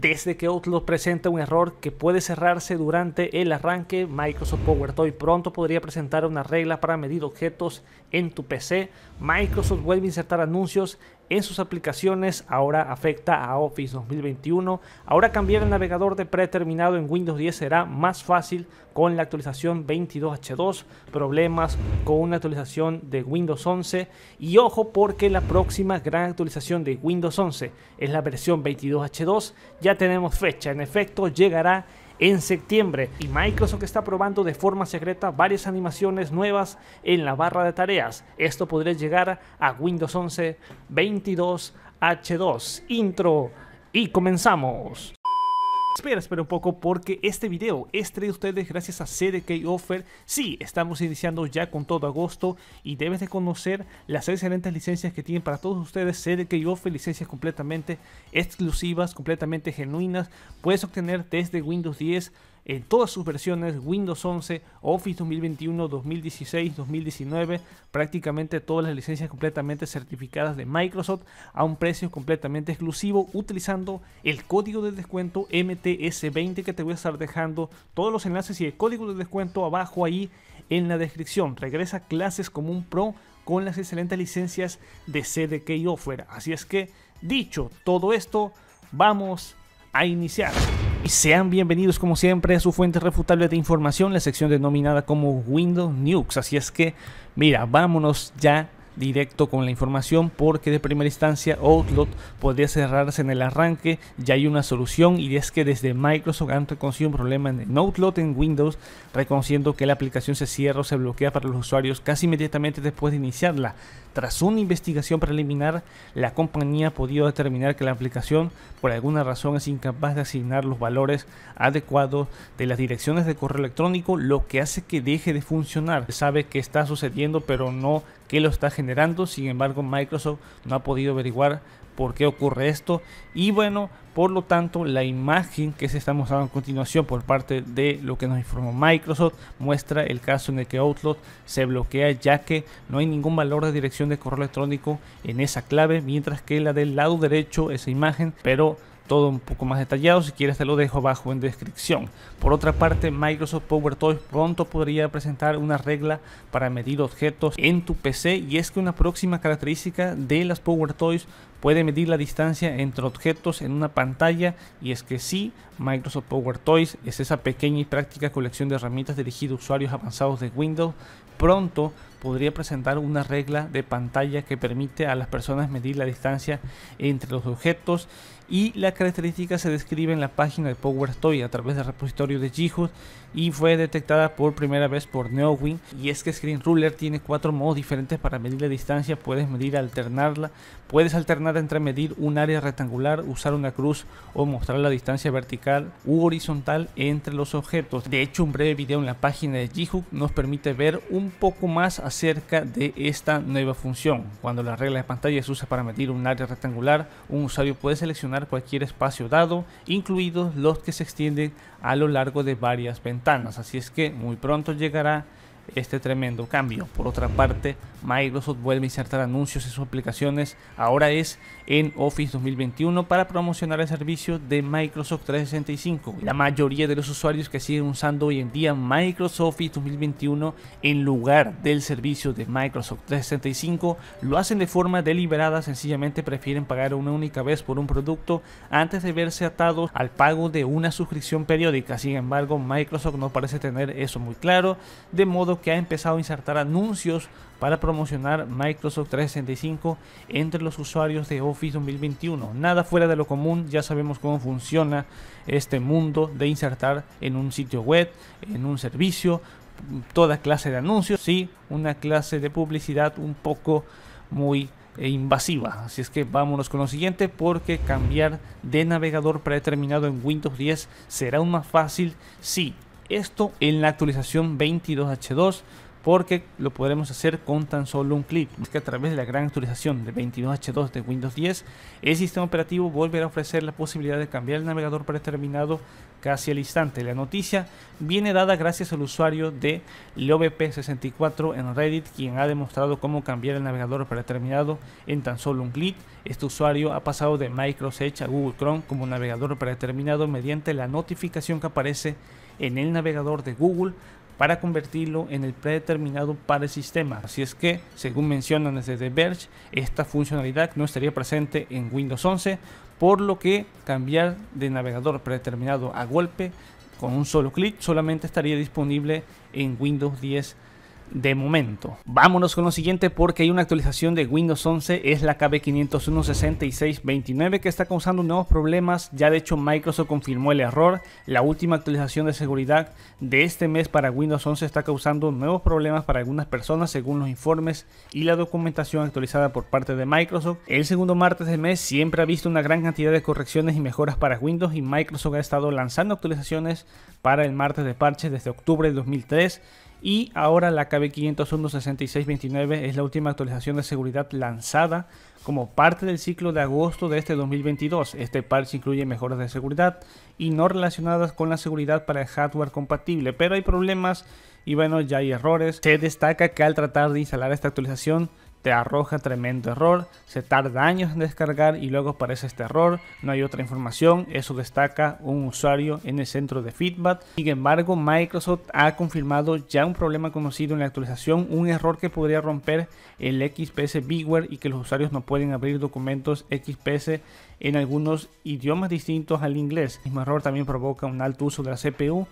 Desde que Outlook presenta un error que puede cerrarse durante el arranque, Microsoft toy pronto podría presentar una regla para medir objetos en tu PC. Microsoft vuelve a insertar anuncios en sus aplicaciones, ahora afecta a Office 2021. Ahora cambiar el navegador de predeterminado en Windows 10 será más fácil con la actualización 22H2, problemas con una actualización de Windows 11 y ojo porque la próxima gran actualización de Windows 11 es la versión 22H2, ya tenemos fecha, en efecto llegará en septiembre y Microsoft está probando de forma secreta varias animaciones nuevas en la barra de tareas. Esto podría llegar a Windows 11 22H2. Intro y comenzamos. Espera, espera un poco porque este video es de ustedes gracias a CDK Offer. Sí, estamos iniciando ya con todo agosto y debes de conocer las excelentes licencias que tienen para todos ustedes CDK Offer, licencias completamente exclusivas, completamente genuinas. Puedes obtener desde Windows 10 en todas sus versiones, Windows 11, Office 2021, 2016, 2019, prácticamente todas las licencias completamente certificadas de Microsoft a un precio completamente exclusivo utilizando el código de descuento MTS20 que te voy a estar dejando todos los enlaces y el código de descuento abajo ahí en la descripción. Regresa clases como un pro con las excelentes licencias de CDK Offer. Así es que, dicho todo esto, vamos a iniciar y Sean bienvenidos como siempre a su fuente refutable de información, la sección denominada como Windows News Así es que, mira, vámonos ya directo con la información porque de primera instancia Outlook podría cerrarse en el arranque. Ya hay una solución y es que desde Microsoft han reconocido un problema en Outlook en Windows, reconociendo que la aplicación se cierra o se bloquea para los usuarios casi inmediatamente después de iniciarla. Tras una investigación preliminar, la compañía ha podido determinar que la aplicación por alguna razón es incapaz de asignar los valores adecuados de las direcciones de correo electrónico, lo que hace que deje de funcionar. Sabe que está sucediendo, pero no lo está generando. Sin embargo, Microsoft no ha podido averiguar por qué ocurre esto. Y bueno, por lo tanto, la imagen que se está mostrando a continuación por parte de lo que nos informó Microsoft muestra el caso en el que Outlook se bloquea ya que no hay ningún valor de dirección de correo electrónico en esa clave, mientras que la del lado derecho, esa imagen, pero todo un poco más detallado, si quieres te lo dejo abajo en descripción. Por otra parte, Microsoft Power Toys pronto podría presentar una regla para medir objetos en tu PC y es que una próxima característica de las Power Toys puede medir la distancia entre objetos en una pantalla y es que sí, Microsoft Power Toys es esa pequeña y práctica colección de herramientas dirigida a usuarios avanzados de Windows. Pronto podría presentar una regla de pantalla que permite a las personas medir la distancia entre los objetos y la característica se describe en la página de power PowerToy a través del repositorio de Jihud y fue detectada por primera vez por Neowin y es que Screen Ruler tiene cuatro modos diferentes para medir la distancia, puedes medir alternarla, puedes alternar entre medir un área rectangular, usar una cruz o mostrar la distancia vertical u horizontal entre los objetos. De hecho, un breve video en la página de Jihud nos permite ver un poco más cerca de esta nueva función. Cuando la regla de pantalla se usa para medir un área rectangular, un usuario puede seleccionar cualquier espacio dado, incluidos los que se extienden a lo largo de varias ventanas. Así es que muy pronto llegará este tremendo cambio. Por otra parte, Microsoft vuelve a insertar anuncios en sus aplicaciones, ahora es en Office 2021 para promocionar el servicio de Microsoft 365. La mayoría de los usuarios que siguen usando hoy en día Microsoft Office 2021 en lugar del servicio de Microsoft 365 lo hacen de forma deliberada, sencillamente prefieren pagar una única vez por un producto antes de verse atados al pago de una suscripción periódica. Sin embargo, Microsoft no parece tener eso muy claro, de modo que ha empezado a insertar anuncios para promocionar Microsoft 365 entre los usuarios de Office 2021. Nada fuera de lo común, ya sabemos cómo funciona este mundo de insertar en un sitio web, en un servicio, toda clase de anuncios, sí, una clase de publicidad un poco muy eh, invasiva. Así es que vámonos con lo siguiente porque cambiar de navegador predeterminado en Windows 10 será aún más fácil si esto en la actualización 22H2 porque lo podremos hacer con tan solo un clic. Es que a través de la gran actualización de 22H2 de Windows 10, el sistema operativo volverá a ofrecer la posibilidad de cambiar el navegador predeterminado casi al instante. La noticia viene dada gracias al usuario de lovp 64 en Reddit, quien ha demostrado cómo cambiar el navegador predeterminado en tan solo un clic. Este usuario ha pasado de Microsoft Edge a Google Chrome como navegador predeterminado mediante la notificación que aparece en el navegador de Google para convertirlo en el predeterminado para el sistema. Así es que, según mencionan desde The Verge, esta funcionalidad no estaría presente en Windows 11, por lo que cambiar de navegador predeterminado a golpe con un solo clic solamente estaría disponible en Windows 10 de momento. Vámonos con lo siguiente porque hay una actualización de Windows 11, es la kb 501 que está causando nuevos problemas, ya de hecho Microsoft confirmó el error, la última actualización de seguridad de este mes para Windows 11 está causando nuevos problemas para algunas personas según los informes y la documentación actualizada por parte de Microsoft. El segundo martes del mes siempre ha visto una gran cantidad de correcciones y mejoras para Windows y Microsoft ha estado lanzando actualizaciones para el martes de parches desde octubre de 2003 y ahora la KB501-6629 es la última actualización de seguridad lanzada como parte del ciclo de agosto de este 2022. Este parche incluye mejoras de seguridad y no relacionadas con la seguridad para el hardware compatible, pero hay problemas y bueno, ya hay errores. Se destaca que al tratar de instalar esta actualización te arroja tremendo error, se tarda años en descargar y luego aparece este error, no hay otra información, eso destaca un usuario en el centro de feedback. Sin embargo, Microsoft ha confirmado ya un problema conocido en la actualización, un error que podría romper el XPS BigWare y que los usuarios no pueden abrir documentos XPS en algunos idiomas distintos al inglés. El mismo error también provoca un alto uso de la CPU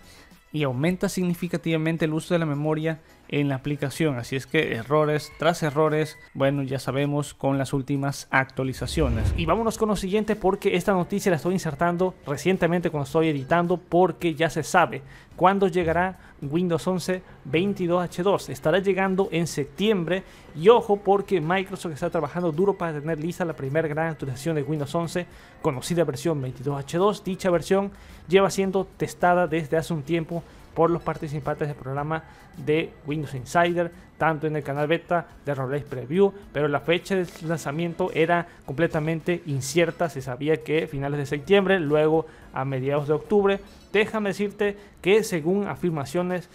y aumenta significativamente el uso de la memoria en la aplicación. Así es que errores tras errores, bueno, ya sabemos con las últimas actualizaciones. Y vámonos con lo siguiente porque esta noticia la estoy insertando recientemente cuando estoy editando porque ya se sabe cuándo llegará Windows 11 22H2. Estará llegando en septiembre y ojo porque Microsoft está trabajando duro para tener lista la primera gran actualización de Windows 11, conocida versión 22H2. Dicha versión lleva siendo testada desde hace un tiempo por los participantes del programa de Windows Insider, tanto en el canal beta de Roblox Preview, pero la fecha de lanzamiento era completamente incierta, se sabía que finales de septiembre, luego a mediados de octubre. Déjame decirte que según afirmaciones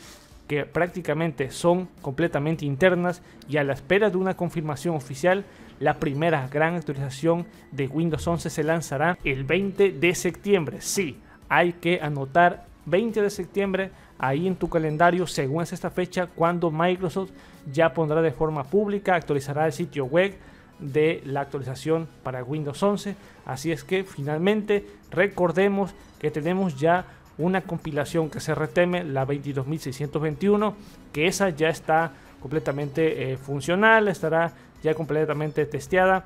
que prácticamente son completamente internas y a la espera de una confirmación oficial, la primera gran actualización de Windows 11 se lanzará el 20 de septiembre. Sí, hay que anotar 20 de septiembre ahí en tu calendario, según es esta fecha, cuando Microsoft ya pondrá de forma pública, actualizará el sitio web de la actualización para Windows 11. Así es que finalmente recordemos que tenemos ya una compilación que se reteme, la 22621, que esa ya está completamente eh, funcional, estará ya completamente testeada.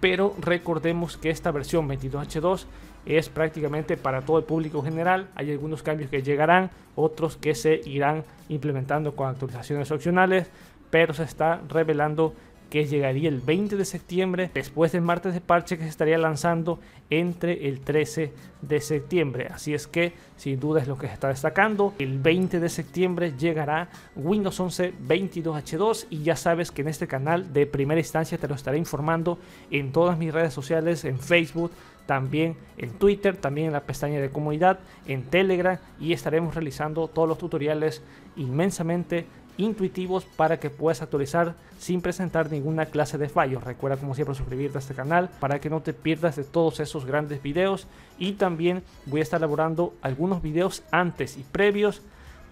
Pero recordemos que esta versión 22H2 es prácticamente para todo el público general. Hay algunos cambios que llegarán, otros que se irán implementando con actualizaciones opcionales, pero se está revelando que llegaría el 20 de septiembre, después del martes de parche que se estaría lanzando entre el 13 de septiembre. Así es que, sin duda es lo que se está destacando. El 20 de septiembre llegará Windows 11 22H2 y ya sabes que en este canal de primera instancia te lo estaré informando en todas mis redes sociales, en Facebook, también en Twitter, también en la pestaña de comunidad, en Telegram y estaremos realizando todos los tutoriales inmensamente intuitivos para que puedas actualizar sin presentar ninguna clase de fallos. Recuerda como siempre suscribirte a este canal para que no te pierdas de todos esos grandes videos y también voy a estar elaborando algunos videos antes y previos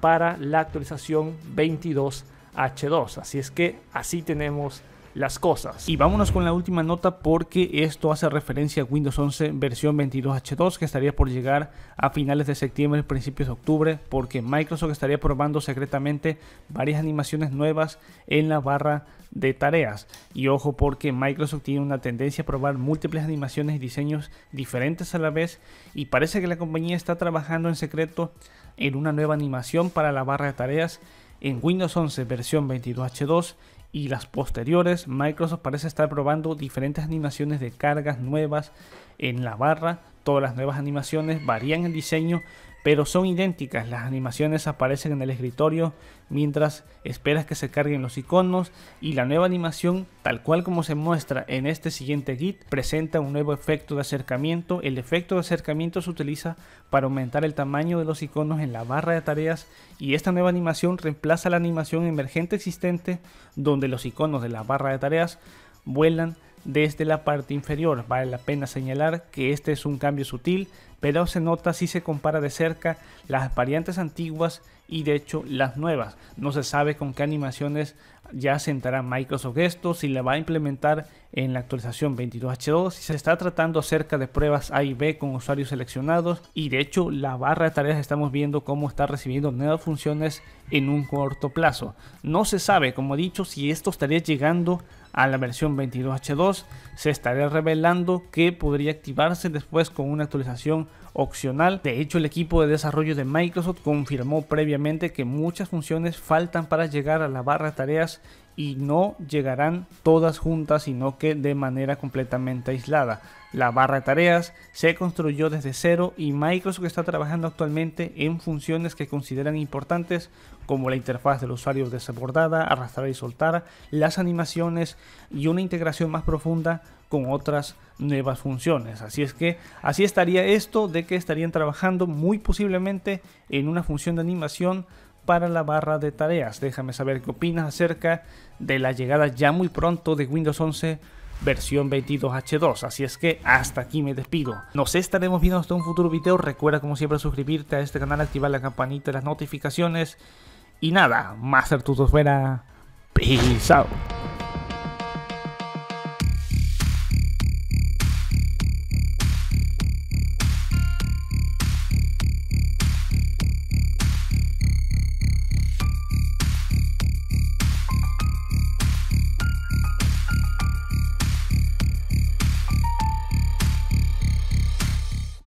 para la actualización 22H2. Así es que así tenemos las cosas. Y vámonos con la última nota porque esto hace referencia a Windows 11 versión 22H2 que estaría por llegar a finales de septiembre, principios de octubre, porque Microsoft estaría probando secretamente varias animaciones nuevas en la barra de tareas. Y ojo porque Microsoft tiene una tendencia a probar múltiples animaciones y diseños diferentes a la vez y parece que la compañía está trabajando en secreto en una nueva animación para la barra de tareas en Windows 11 versión 22H2 y las posteriores, Microsoft parece estar probando diferentes animaciones de cargas nuevas en la barra. Todas las nuevas animaciones varían el diseño, pero son idénticas. Las animaciones aparecen en el escritorio mientras esperas que se carguen los iconos y la nueva animación, tal cual como se muestra en este siguiente git, presenta un nuevo efecto de acercamiento. El efecto de acercamiento se utiliza para aumentar el tamaño de los iconos en la barra de tareas y esta nueva animación reemplaza la animación emergente existente donde los iconos de la barra de tareas vuelan desde la parte inferior. Vale la pena señalar que este es un cambio sutil pero se nota si se compara de cerca las variantes antiguas y de hecho las nuevas. No se sabe con qué animaciones ya sentará Microsoft esto, si la va a implementar en la actualización 22H2, si se está tratando acerca de pruebas A y B con usuarios seleccionados y de hecho la barra de tareas estamos viendo cómo está recibiendo nuevas funciones en un corto plazo. No se sabe, como he dicho, si esto estaría llegando a la versión 22H2, se estaría revelando que podría activarse después con una actualización opcional. De hecho, el equipo de desarrollo de Microsoft confirmó previamente que muchas funciones faltan para llegar a la barra de tareas y no llegarán todas juntas, sino que de manera completamente aislada. La barra de tareas se construyó desde cero y Microsoft está trabajando actualmente en funciones que consideran importantes como la interfaz del usuario desbordada, arrastrar y soltar, las animaciones y una integración más profunda con otras nuevas funciones. Así es que así estaría esto de que estarían trabajando muy posiblemente en una función de animación para la barra de tareas. Déjame saber qué opinas acerca de la llegada ya muy pronto de Windows 11 versión 22H2. Así es que hasta aquí me despido. Nos estaremos viendo hasta un futuro video. Recuerda como siempre suscribirte a este canal, activar la campanita de las notificaciones. Y nada, Master fuera Peace out.